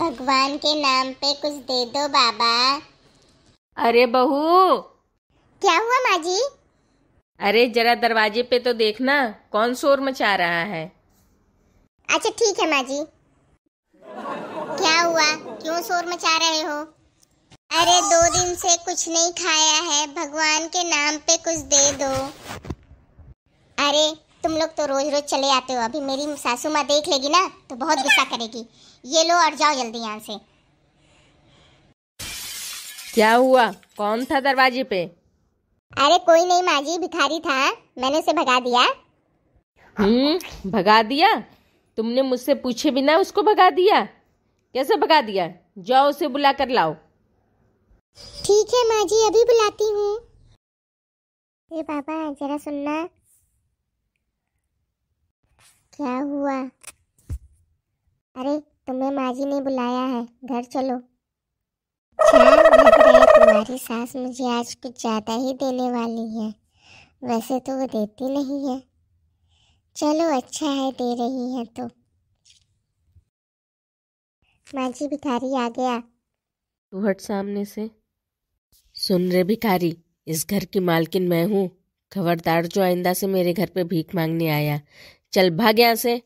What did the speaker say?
भगवान के नाम पे कुछ दे दो बाबा अरे बहू क्या हुआ माँ जी अरे जरा दरवाजे पे तो देखना कौन शोर मचा रहा है अच्छा ठीक है माँ जी क्या हुआ क्यों शोर मचा रहे हो अरे दो दिन से कुछ नहीं खाया है भगवान के नाम पे कुछ दे दो अरे तुम लोग तो रोज रोज चले आते हो अभी मेरी सासू माँ देख लेगी ना तो बहुत गुस्सा करेगी ये लो और जाओ जल्दी यहाँ से क्या हुआ कौन था दरवाजे पे अरे कोई नहीं माँ जी भिखारी था मैंने उसे भगा दिया हम्म भगा दिया तुमने मुझसे पूछे बिना उसको भगा दिया कैसे भगा दिया जाओ उसे बुला कर लाओ ठीक है माँ जी अभी बुलाती हूँ पापा जरा सुनना क्या हुआ अरे तुम्हें माँ जी ने बुलाया है घर चलो लग रहा है तुम्हारी सास मुझे आज कुछ ज़्यादा ही देने वाली है वैसे तो वो देती नहीं है चलो अच्छा है दे रही है तो माँ जी भिखारी आ गया तू हट सामने से सुन रे भिखारी इस घर की मालकिन मैं हूँ खबरदार जो आइंदा से मेरे घर पे भीख मांगने आया चल भाग्या से